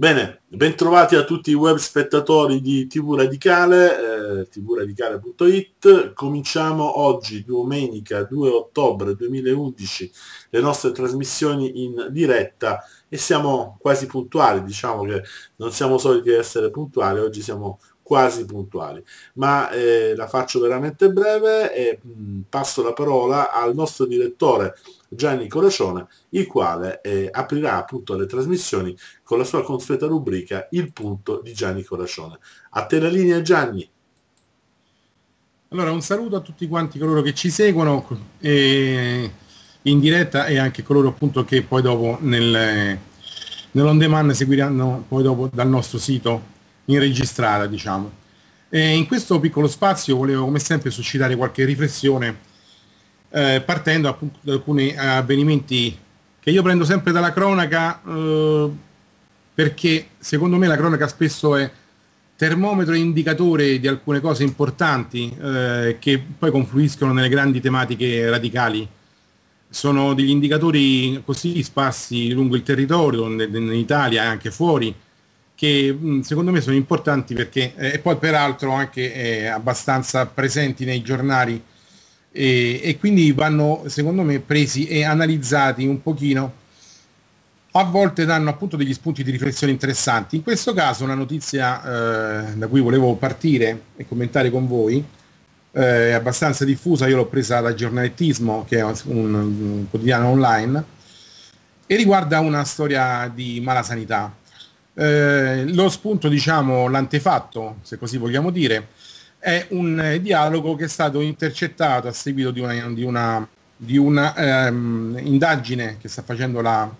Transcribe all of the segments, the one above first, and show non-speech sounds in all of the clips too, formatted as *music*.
Bene, bentrovati a tutti i web spettatori di TV Radicale, eh, tvradicale.it. Cominciamo oggi, domenica 2 ottobre 2011, le nostre trasmissioni in diretta e siamo quasi puntuali, diciamo che non siamo soliti essere puntuali, oggi siamo quasi puntuali. Ma eh, la faccio veramente breve e mh, mm, passo la parola al nostro direttore Gianni Coracione, il quale eh, aprirà appunto le trasmissioni con la sua consueta rubrica Il punto di Gianni Coracione. A te la linea Gianni. Allora un saluto a tutti quanti coloro che ci seguono eh, in diretta e anche coloro appunto che poi dopo nel, nell'on demand seguiranno poi dopo dal nostro sito registrata, diciamo. E in questo piccolo spazio volevo come sempre suscitare qualche riflessione eh, partendo appunto da alcuni avvenimenti che io prendo sempre dalla cronaca eh, perché secondo me la cronaca spesso è termometro e indicatore di alcune cose importanti eh, che poi confluiscono nelle grandi tematiche radicali. Sono degli indicatori così sparsi lungo il territorio, in Italia e anche fuori, che mm, secondo me sono importanti perché, eh, e poi peraltro anche eh, abbastanza presenti nei giornali eh, e quindi vanno secondo me presi e analizzati un pochino. A volte danno appunto degli spunti di riflessione interessanti. In questo caso una notizia eh, da cui volevo partire e commentare con voi eh, è abbastanza diffusa, io l'ho presa da giornalettismo, che è un, un quotidiano online, e riguarda una storia di mala sanità eh, lo spunto, diciamo, l'antefatto, se così vogliamo dire, è un eh, dialogo che è stato intercettato a seguito di una, di una, di una ehm, indagine che sta facendo la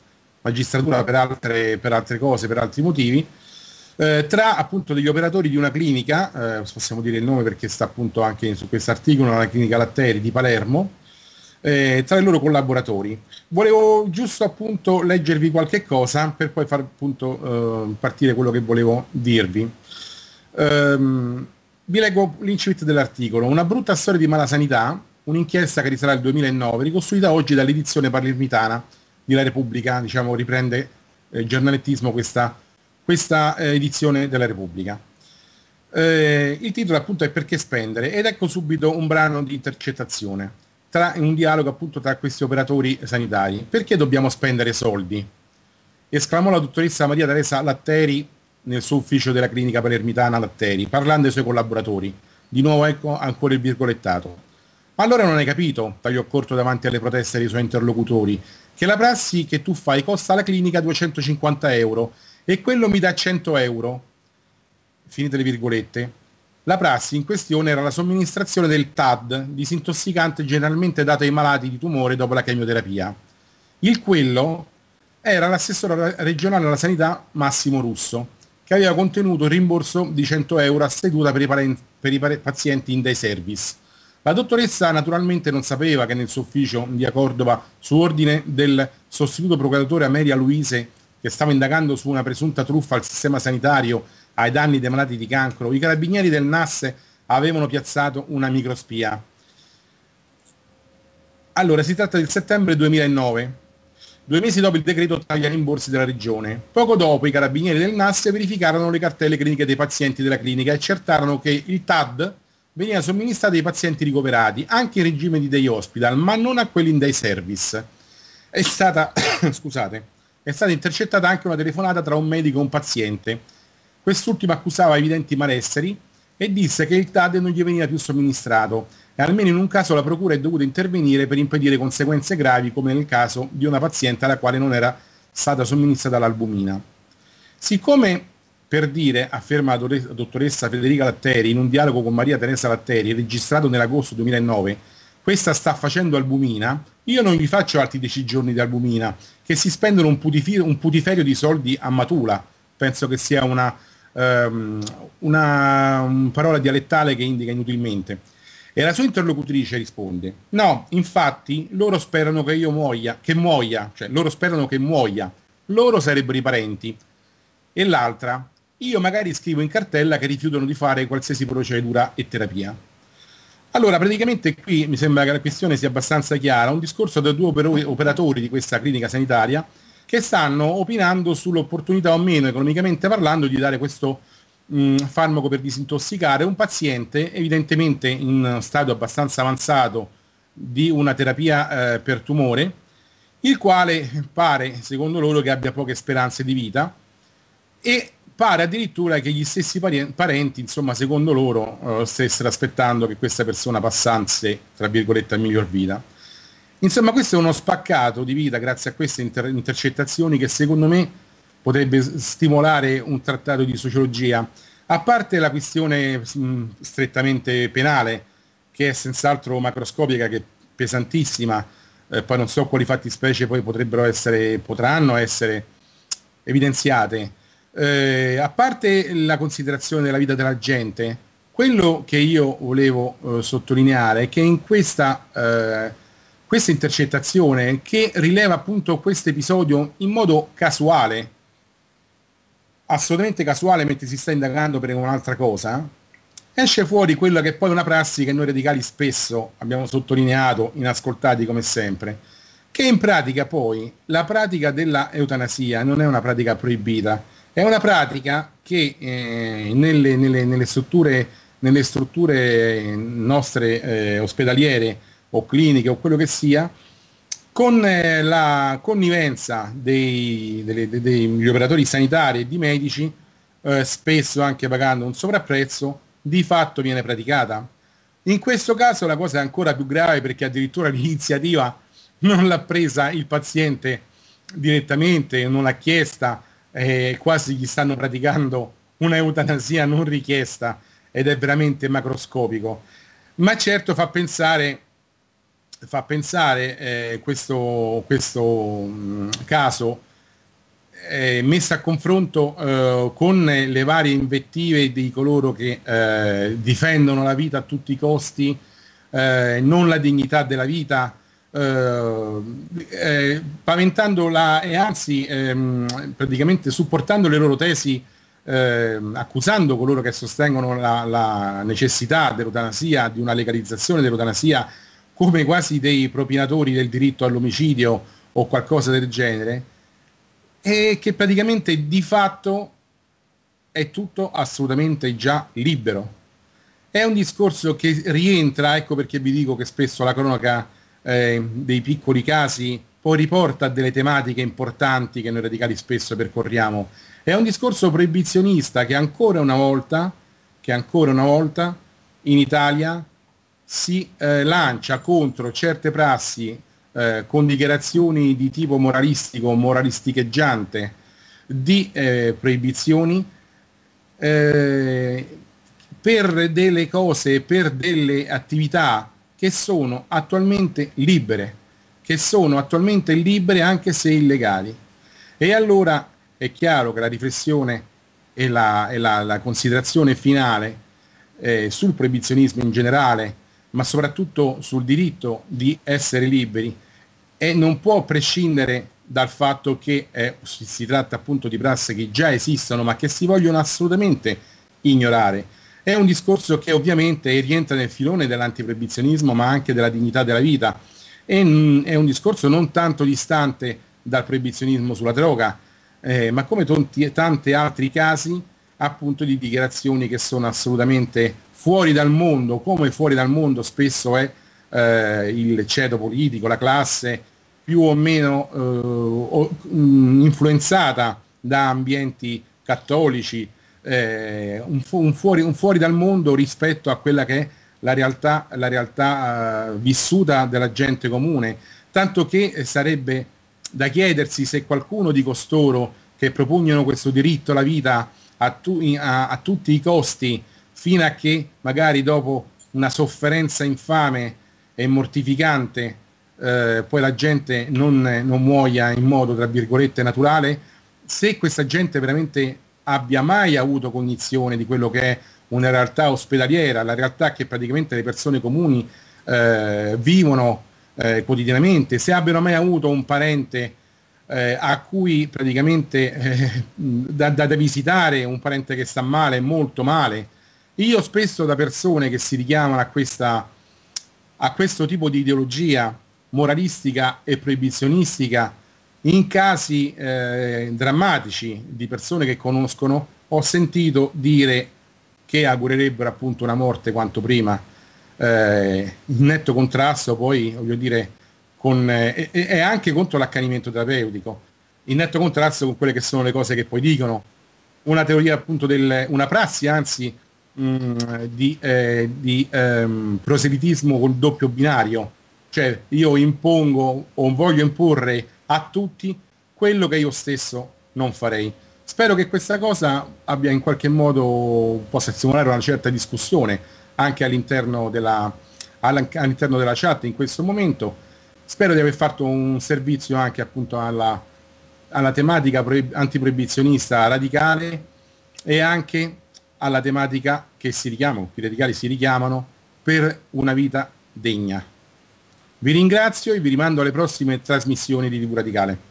magistratura per altre, per altre cose, per altri motivi, eh, tra appunto degli operatori di una clinica, eh, possiamo dire il nome perché sta appunto anche su questo articolo, la clinica Latteri di Palermo, eh, tra i loro collaboratori. Volevo giusto appunto leggervi qualche cosa per poi far appunto eh, partire quello che volevo dirvi. Ehm, vi leggo l'incipit dell'articolo. Una brutta storia di malasanità, un'inchiesta che risale al 2009, ricostruita oggi dall'edizione palermitana di La Repubblica, diciamo riprende eh, giornalettismo questa, questa eh, edizione della Repubblica. Eh, il titolo appunto è Perché spendere ed ecco subito un brano di intercettazione tra, in un dialogo appunto tra questi operatori sanitari. Perché dobbiamo spendere soldi? Esclamò la dottoressa Maria Teresa Latteri nel suo ufficio della clinica palermitana Latteri, parlando ai suoi collaboratori. Di nuovo ecco ancora il virgolettato. Allora non hai capito, tagliò corto davanti alle proteste dei suoi interlocutori, che la prassi che tu fai costa alla clinica 250 euro e quello mi dà 100 euro. Finite le virgolette. La prassi in questione era la somministrazione del TAD, disintossicante generalmente dato ai malati di tumore dopo la chemioterapia. Il quello era l'assessore regionale alla sanità Massimo Russo, che aveva contenuto il rimborso di 100 euro a seduta per i, parenti, per i pazienti in day service. La dottoressa naturalmente non sapeva che nel suo ufficio di via Cordova, su ordine del sostituto procuratore Ameria Luise, che stava indagando su una presunta truffa al sistema sanitario ai danni dei malati di cancro, i carabinieri del NAS avevano piazzato una microspia. Allora, si tratta del settembre 2009, due mesi dopo il decreto taglia rimborsi della regione. Poco dopo i carabinieri del NAS verificarono le cartelle cliniche dei pazienti della clinica e accertarono che il TAD veniva somministrato ai pazienti ricoverati, anche in regime di day hospital, ma non a quelli in day service. È stata, *coughs* scusate, è stata intercettata anche una telefonata tra un medico e un paziente Quest'ultimo accusava evidenti malesseri e disse che il TAD non gli veniva più somministrato e almeno in un caso la procura è dovuta intervenire per impedire conseguenze gravi come nel caso di una paziente alla quale non era stata somministrata l'albumina. Siccome, per dire, afferma la dottoressa Federica Latteri in un dialogo con Maria Teresa Latteri registrato nell'agosto 2009, questa sta facendo albumina, io non gli faccio altri 10 giorni di albumina, che si spendono un, putiferio, un putiferio di soldi a matula, penso che sia una um, una um, parola dialettale che indica inutilmente. E la sua interlocutrice risponde, no, infatti loro sperano che io muoia, che muoia, cioè loro sperano che muoia, loro sarebbero i parenti. E l'altra, io magari scrivo in cartella che rifiutano di fare qualsiasi procedura e terapia. Allora, praticamente qui mi sembra che la questione sia abbastanza chiara, un discorso da due operatori di questa clinica sanitaria che stanno opinando sull'opportunità o meno, economicamente parlando, di dare questo mh, mm, farmaco per disintossicare un paziente evidentemente in stato abbastanza avanzato di una terapia eh, per tumore, il quale pare, secondo loro, che abbia poche speranze di vita e pare addirittura che gli stessi parenti, insomma, secondo loro, eh, stessero aspettando che questa persona passasse, tra virgolette, a miglior vita. Insomma, questo è uno spaccato di vita grazie a queste inter- intercettazioni che secondo me potrebbe stimolare un trattato di sociologia. A parte la questione mh, strettamente penale, che è senz'altro macroscopica, che è pesantissima, eh, poi non so quali fatti specie poi potrebbero essere, potranno essere evidenziate. Eh, a parte la considerazione della vita della gente, quello che io volevo eh, sottolineare è che in questa eh, questa intercettazione che rileva appunto questo episodio in modo casuale, assolutamente casuale mentre si sta indagando per un'altra cosa, esce fuori quella che è poi una prassi che noi radicali spesso abbiamo sottolineato, inascoltati come sempre, che in pratica poi la pratica della eutanasia non è una pratica proibita, è una pratica che eh, nelle, nelle, nelle, strutture, nelle strutture eh, nostre eh, ospedaliere o cliniche o quello che sia, con eh, la connivenza dei, dei, dei, degli operatori sanitari e di medici, eh, spesso anche pagando un sovrapprezzo, di fatto viene praticata. In questo caso la cosa è ancora più grave perché addirittura *laughs* l'iniziativa non l'ha presa il paziente direttamente, non l'ha chiesta, eh, quasi gli stanno praticando un'eutanasia non richiesta ed è veramente macroscopico. Ma certo fa pensare fa pensare eh, questo, questo mh, mm, caso eh, messa a confronto eh, con le varie invettive di coloro che eh, difendono la vita a tutti i costi, eh, non la dignità della vita, eh, eh, paventando la, e anzi ehm, praticamente supportando le loro tesi, ehm, accusando coloro che sostengono la, la necessità dell'eutanasia, di una legalizzazione dell'eutanasia come quasi dei propinatori del diritto all'omicidio o qualcosa del genere, e che praticamente di fatto è tutto assolutamente già libero. È un discorso che rientra, ecco perché vi dico che spesso la cronaca eh, dei piccoli casi poi riporta delle tematiche importanti che noi radicali spesso percorriamo. È un discorso proibizionista che ancora una volta, che ancora una volta in Italia si eh, lancia contro certe prassi eh, con dichiarazioni di tipo moralistico, moralisticheggiante, di eh, proibizioni, eh, per delle cose, per delle attività che sono attualmente libere, che sono attualmente libere anche se illegali. E allora è chiaro che la riflessione e la, la, la considerazione finale eh, sul proibizionismo in generale ma soprattutto sul diritto di essere liberi e non può prescindere dal fatto che eh, si, si tratta appunto di prasse che già esistono ma che si vogliono assolutamente ignorare. È un discorso che ovviamente rientra nel filone dell'antiproibizionismo ma anche della dignità della vita e mh, mm, è un discorso non tanto distante dal proibizionismo sulla droga, eh, ma come tonti, tanti altri casi appunto di dichiarazioni che sono assolutamente fuori dal mondo, come fuori dal mondo spesso è eh, il ceto politico, la classe più o meno eh, mm, influenzata da ambienti cattolici, eh, un, fu- un, fuori, un, fuori, dal mondo rispetto a quella che è la realtà, la realtà eh, vissuta della gente comune, tanto che eh, sarebbe da chiedersi se qualcuno di costoro che propugnano questo diritto alla vita a, tu- a, a tutti i costi fino a che magari dopo una sofferenza infame e mortificante eh, poi la gente non, non muoia in modo, tra virgolette, naturale, se questa gente veramente abbia mai avuto cognizione di quello che è una realtà ospedaliera, la realtà che praticamente le persone comuni eh, vivono eh, quotidianamente, se abbiano mai avuto un parente eh, a cui praticamente eh, *laughs* da, da, da, visitare, un parente che sta male, molto male, io spesso da persone che si richiamano a, questa, a questo tipo di ideologia moralistica e proibizionistica, in casi eh, drammatici di persone che conoscono, ho sentito dire che augurerebbero appunto una morte quanto prima, eh, in netto contrasto poi, voglio dire, con, eh, e, e anche contro l'accanimento terapeutico, in netto contrasto con quelle che sono le cose che poi dicono. Una teoria appunto del, una prassi anzi Mm, di, eh, di ehm, proselitismo con doppio binario, cioè io impongo o voglio imporre a tutti quello che io stesso non farei. Spero che questa cosa abbia in qualche modo possa stimolare una certa discussione anche all'interno della, all'interno della chat in questo momento. Spero di aver fatto un servizio anche appunto alla, alla tematica pre- antiproibizionista radicale e anche alla tematica che si richiamano, cui i radicali si richiamano, per una vita degna. Vi ringrazio e vi rimando alle prossime trasmissioni di TV Radicale.